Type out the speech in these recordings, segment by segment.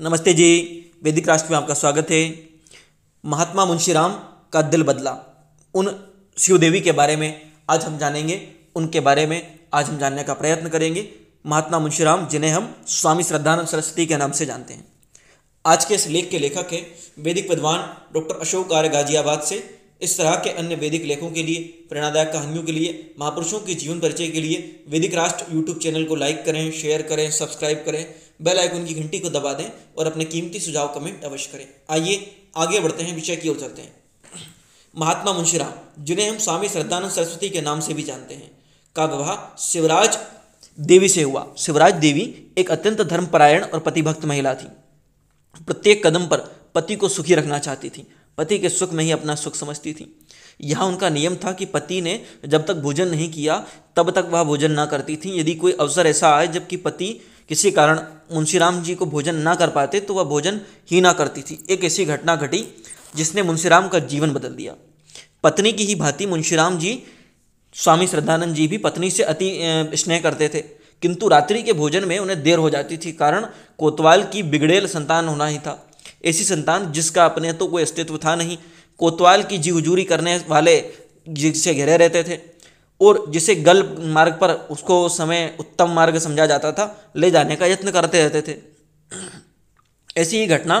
नमस्ते जी वैदिक राष्ट्र में आपका स्वागत है महात्मा मुंशीराम का दिल बदला उन शिवदेवी के बारे में आज हम जानेंगे उनके बारे में आज हम जानने का प्रयत्न करेंगे महात्मा मुंशीराम जिन्हें हम स्वामी श्रद्धानंद सरस्वती के नाम से जानते हैं आज के इस लेख के लेखक है वैदिक विद्वान डॉक्टर अशोक आर्य गाजियाबाद से इस तरह के अन्य वैदिक लेखों के लिए प्रेरणादायक कहानियों के लिए महापुरुषों के जीवन परिचय के लिए वैदिक राष्ट्र यूट्यूब चैनल को लाइक करें शेयर करें सब्सक्राइब करें बेल आइकन की घंटी को दबा दें और अपने कीमती सुझाव कमेंट अवश्य करें आइए आगे बढ़ते हैं विषय की ओर चलते हैं महात्मा मुंशीराम जिन्हें हम स्वामी श्रद्धानंद सरस्वती के नाम से भी जानते हैं का विवाह शिवराज देवी से हुआ शिवराज देवी एक अत्यंत धर्मपरायण और पतिभक्त महिला थी प्रत्येक कदम पर पति को सुखी रखना चाहती थी पति के सुख में ही अपना सुख समझती थी यह उनका नियम था कि पति ने जब तक भोजन नहीं किया तब तक वह भोजन ना करती थी यदि कोई अवसर ऐसा आए जबकि पति किसी कारण मुंशीराम जी को भोजन ना कर पाते तो वह भोजन ही ना करती थी एक ऐसी घटना घटी जिसने मुंशीराम का जीवन बदल दिया पत्नी की ही भांति मुंशीराम जी स्वामी श्रद्धानंद जी भी पत्नी से अति स्नेह करते थे किंतु रात्रि के भोजन में उन्हें देर हो जाती थी कारण कोतवाल की बिगड़ेल संतान होना ही था ऐसी संतान जिसका अपने तो कोई अस्तित्व था नहीं कोतवाल की जी हजूरी करने वाले जिससे घिरे रहते थे और जिसे गल मार्ग पर उसको समय उत्तम मार्ग समझा जाता था ले जाने का यत्न करते रहते थे ऐसी ही घटना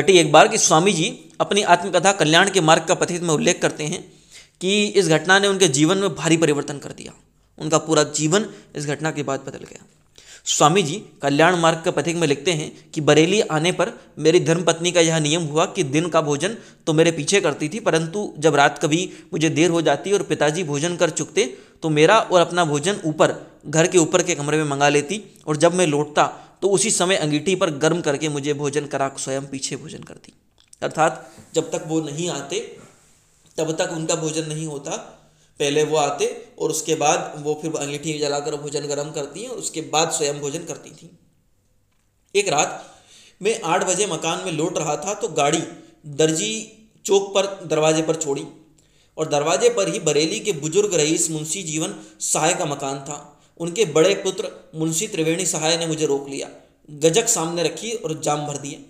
घटी एक बार कि स्वामी जी अपनी आत्मकथा कल्याण के मार्ग का पथित में उल्लेख करते हैं कि इस घटना ने उनके जीवन में भारी परिवर्तन कर दिया उनका पूरा जीवन इस घटना के बाद बदल गया स्वामी जी कल्याण मार्ग के पथिक में लिखते हैं कि बरेली आने पर मेरी धर्मपत्नी का यह नियम हुआ कि दिन का भोजन तो मेरे पीछे करती थी परंतु जब रात कभी मुझे देर हो जाती और पिताजी भोजन कर चुकते तो मेरा और अपना भोजन ऊपर घर के ऊपर के कमरे में मंगा लेती और जब मैं लौटता तो उसी समय अंगीठी पर गर्म करके मुझे भोजन करा स्वयं पीछे भोजन करती अर्थात जब तक वो नहीं आते तब तक उनका भोजन नहीं होता पहले वो आते और उसके बाद वो फिर अंगीठी जलाकर भोजन गर्म करती हैं और उसके बाद स्वयं भोजन करती थी एक रात मैं आठ बजे मकान में लौट रहा था तो गाड़ी दर्जी चौक पर दरवाजे पर छोड़ी और दरवाजे पर ही बरेली के बुजुर्ग रईस मुंशी जीवन सहाय का मकान था उनके बड़े पुत्र मुंशी त्रिवेणी सहाय ने मुझे रोक लिया गजक सामने रखी और जाम भर दिए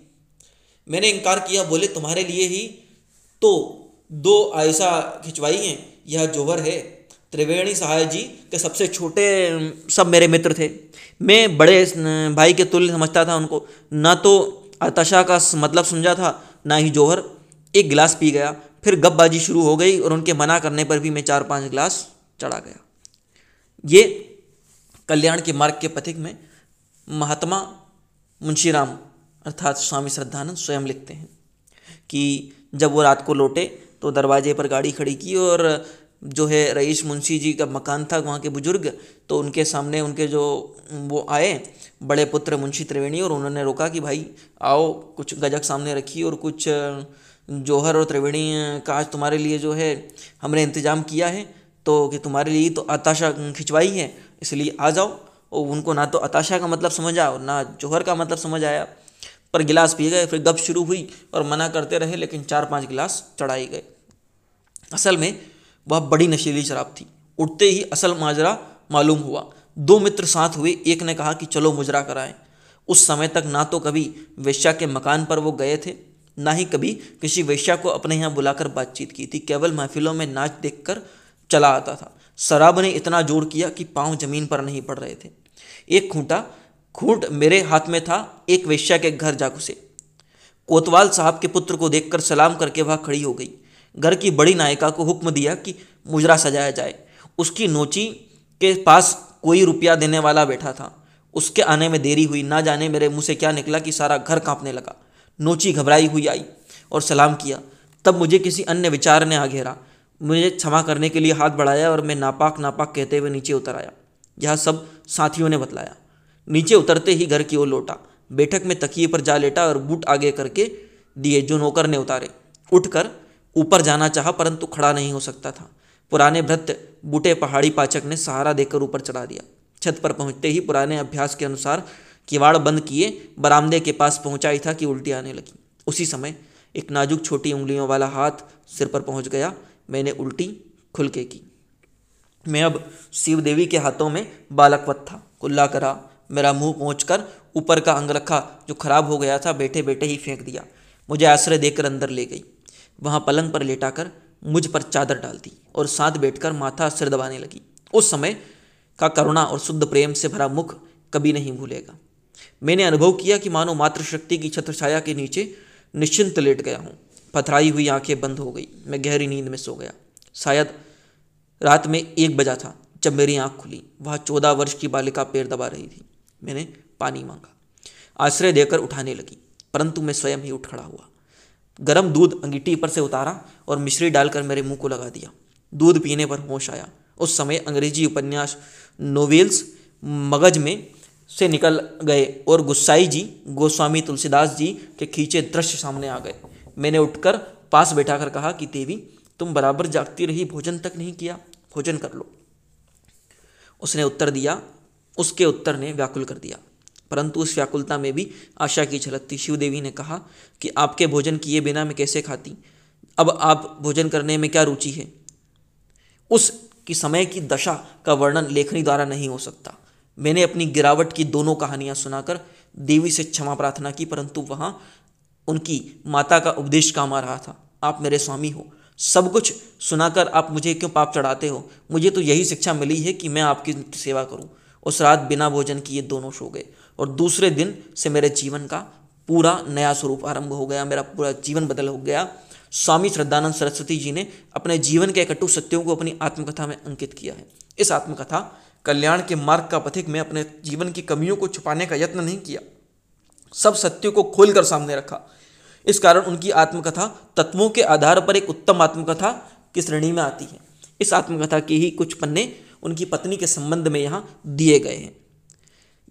मैंने इनकार किया बोले तुम्हारे लिए ही तो दो आयसा खिंचवाई हैं यह जोहर है त्रिवेणी सहाय जी के सबसे छोटे सब मेरे मित्र थे मैं बड़े भाई के तुल्य समझता था उनको ना तो आताशा का मतलब समझा था ना ही जोहर एक गिलास पी गया फिर गपबाजी शुरू हो गई और उनके मना करने पर भी मैं चार पाँच गिलास चढ़ा गया ये कल्याण के मार्ग के पथिक में महात्मा मुंशीराम अर्थात स्वामी श्रद्धानंद स्वयं लिखते हैं कि जब वो रात को लौटे तो दरवाजे पर गाड़ी खड़ी की और जो है रईस मुंशी जी का मकान था वहाँ के बुज़ुर्ग तो उनके सामने उनके जो वो आए बड़े पुत्र मुंशी त्रिवेणी और उन्होंने रोका कि भाई आओ कुछ गजक सामने रखी और कुछ जौहर और त्रिवेणी का आज तुम्हारे लिए जो है हमने इंतज़ाम किया है तो कि तुम्हारे लिए तो आताशा खिंचवाई है इसलिए आ जाओ और उनको ना तो आताशा का मतलब समझ आओ ना जौहर का मतलब समझ आया पर गिलास पिए गए फिर गप शुरू हुई और मना करते रहे लेकिन चार पांच गिलास चढ़ाए गए असल में वह बड़ी नशीली शराब थी उठते ही असल माजरा मालूम हुआ दो मित्र साथ हुए एक ने कहा कि चलो मुजरा कराएं उस समय तक ना तो कभी वेश्या के मकान पर वो गए थे ना ही कभी किसी वेश्या को अपने यहाँ बुलाकर बातचीत की थी केवल महफिलों में नाच देखकर चला आता था शराब ने इतना जोर किया कि पांव जमीन पर नहीं पड़ रहे थे एक खूंटा खूंट मेरे हाथ में था एक वेश्या के घर जा घुसे कोतवाल साहब के पुत्र को देखकर सलाम करके वह खड़ी हो गई घर की बड़ी नायिका को हुक्म दिया कि मुजरा सजाया जाए उसकी नोची के पास कोई रुपया देने वाला बैठा था उसके आने में देरी हुई ना जाने मेरे मुंह से क्या निकला कि सारा घर कांपने लगा नोची घबराई हुई आई और सलाम किया तब मुझे किसी अन्य विचार ने आ घेरा मुझे क्षमा करने के लिए हाथ बढ़ाया और मैं नापाक नापाक कहते हुए नीचे उतर आया यह सब साथियों ने बतलाया नीचे उतरते ही घर की ओर लौटा बैठक में तकिए पर जा लेटा और बूट आगे करके दिए जो नौकर ने उतारे उठकर ऊपर जाना चाहा परंतु खड़ा नहीं हो सकता था पुराने भ्रत बूटे पहाड़ी पाचक ने सहारा देकर ऊपर चढ़ा दिया छत पर पहुंचते ही पुराने अभ्यास के अनुसार किवाड़ बंद किए बरामदे के पास पहुंचा ही था कि उल्टी आने लगी उसी समय एक नाजुक छोटी उंगलियों वाला हाथ सिर पर पहुंच गया मैंने उल्टी खुलके की मैं अब शिव देवी के हाथों में बालकवत था कुल्ला करा मेरा मुंह पहुँच ऊपर का रखा जो खराब हो गया था बैठे बैठे ही फेंक दिया मुझे आश्रय देकर अंदर ले गई वहाँ पलंग पर लेटाकर मुझ पर चादर डाल दी और साथ बैठकर माथा सिर दबाने लगी उस समय का करुणा और शुद्ध प्रेम से भरा मुख कभी नहीं भूलेगा मैंने अनुभव किया कि मानो मातृशक्ति की छत्रछाया के नीचे निश्चिंत लेट गया हूँ पथराई हुई आंखें बंद हो गई मैं गहरी नींद में सो गया शायद रात में एक बजा था जब मेरी आंख खुली वह चौदह वर्ष की बालिका पैर दबा रही थी मैंने पानी मांगा आश्रय देकर उठाने लगी परंतु मैं स्वयं ही उठ खड़ा हुआ गर्म दूध अंगीठी पर से उतारा और मिश्री डालकर मेरे मुंह को लगा दिया दूध पीने पर होश आया उस समय अंग्रेजी उपन्यास नोवेल्स मगज में से निकल गए और गुस्साई जी गोस्वामी तुलसीदास जी के खींचे दृश्य सामने आ गए मैंने उठकर पास बैठा कर कहा कि देवी तुम बराबर जागती रही भोजन तक नहीं किया भोजन कर लो उसने उत्तर दिया उसके उत्तर ने व्याकुल कर दिया परंतु उस व्याकुलता में भी आशा की झलक थी शिवदेवी ने कहा कि आपके भोजन किए बिना मैं कैसे खाती अब आप भोजन करने में क्या रुचि है उस की समय की दशा का वर्णन लेखनी द्वारा नहीं हो सकता मैंने अपनी गिरावट की दोनों कहानियाँ सुनाकर देवी से क्षमा प्रार्थना की परंतु वहाँ उनकी माता का उपदेश काम आ रहा था आप मेरे स्वामी हो सब कुछ सुनाकर आप मुझे क्यों पाप चढ़ाते हो मुझे तो यही शिक्षा मिली है कि मैं आपकी सेवा करूँ उस रात बिना भोजन किए दोनों सो गए और दूसरे दिन से मेरे जीवन का पूरा नया स्वरूप आरंभ हो गया मेरा पूरा जीवन बदल हो गया स्वामी श्रद्धानंद सरस्वती जी ने अपने जीवन के कटु सत्यों को अपनी आत्मकथा में अंकित किया है इस आत्मकथा कल्याण के मार्ग का पथिक में अपने जीवन की कमियों को छुपाने का यत्न नहीं किया सब सत्यों को खोलकर सामने रखा इस कारण उनकी आत्मकथा तत्वों के आधार पर एक उत्तम आत्मकथा की श्रेणी में आती है इस आत्मकथा के ही कुछ पन्ने उनकी पत्नी के संबंध में यहाँ दिए गए हैं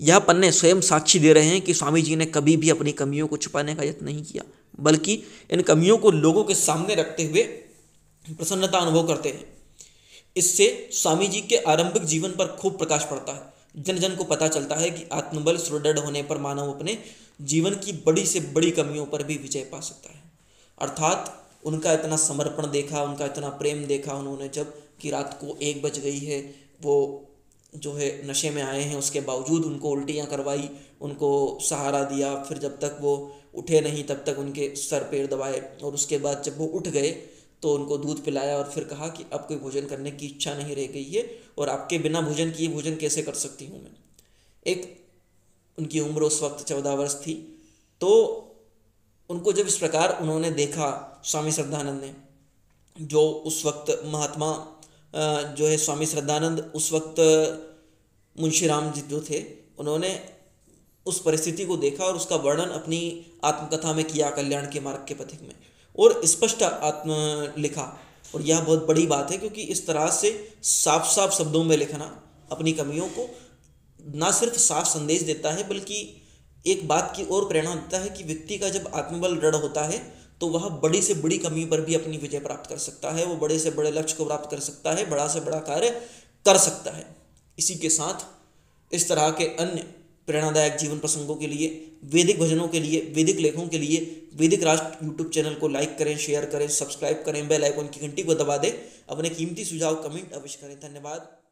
यह पन्ने स्वयं साक्षी दे रहे हैं कि स्वामी जी ने कभी भी अपनी कमियों को छुपाने का यत्न नहीं किया बल्कि इन कमियों को लोगों के सामने रखते हुए प्रसन्नता अनुभव करते हैं इससे स्वामी जी के आरंभिक जीवन पर खूब प्रकाश पड़ता है जन जन को पता चलता है कि आत्मबल सुदृढ़ होने पर मानव अपने जीवन की बड़ी से बड़ी कमियों पर भी विजय पा सकता है अर्थात उनका इतना समर्पण देखा उनका इतना प्रेम देखा उन्होंने जब कि रात को एक बज गई है वो जो है नशे में आए हैं उसके बावजूद उनको उल्टियाँ करवाई उनको सहारा दिया फिर जब तक वो उठे नहीं तब तक उनके सर पैर दबाए और उसके बाद जब वो उठ गए तो उनको दूध पिलाया और फिर कहा कि अब कोई भोजन करने की इच्छा नहीं रह गई है और आपके बिना भोजन किए भोजन कैसे कर सकती हूँ मैं एक उनकी उम्र उस वक्त चौदह वर्ष थी तो उनको जब इस प्रकार उन्होंने देखा स्वामी श्रद्धानंद ने जो उस वक्त महात्मा जो है स्वामी श्रद्धानंद उस वक्त मुंशी राम जी जो थे उन्होंने उस परिस्थिति को देखा और उसका वर्णन अपनी आत्मकथा में किया कल्याण के मार्ग के पथिक में और स्पष्ट आत्म लिखा और यह बहुत बड़ी बात है क्योंकि इस तरह से साफ साफ शब्दों में लिखना अपनी कमियों को ना सिर्फ साफ संदेश देता है बल्कि एक बात की और प्रेरणा देता है कि व्यक्ति का जब आत्मबल दृढ़ होता है तो वह बड़ी से बड़ी कमी पर भी अपनी विजय प्राप्त कर सकता है वो बड़े से बड़े लक्ष्य को प्राप्त कर सकता है बड़ा से बड़ा कार्य कर सकता है इसी के साथ इस तरह के अन्य प्रेरणादायक जीवन प्रसंगों के लिए वैदिक भजनों के लिए वैदिक लेखों के लिए वैदिक राष्ट्र यूट्यूब चैनल को लाइक करें शेयर करें सब्सक्राइब करें बेल आइकन की घंटी को दबा दें अपने कीमती सुझाव कमेंट अवश्य करें धन्यवाद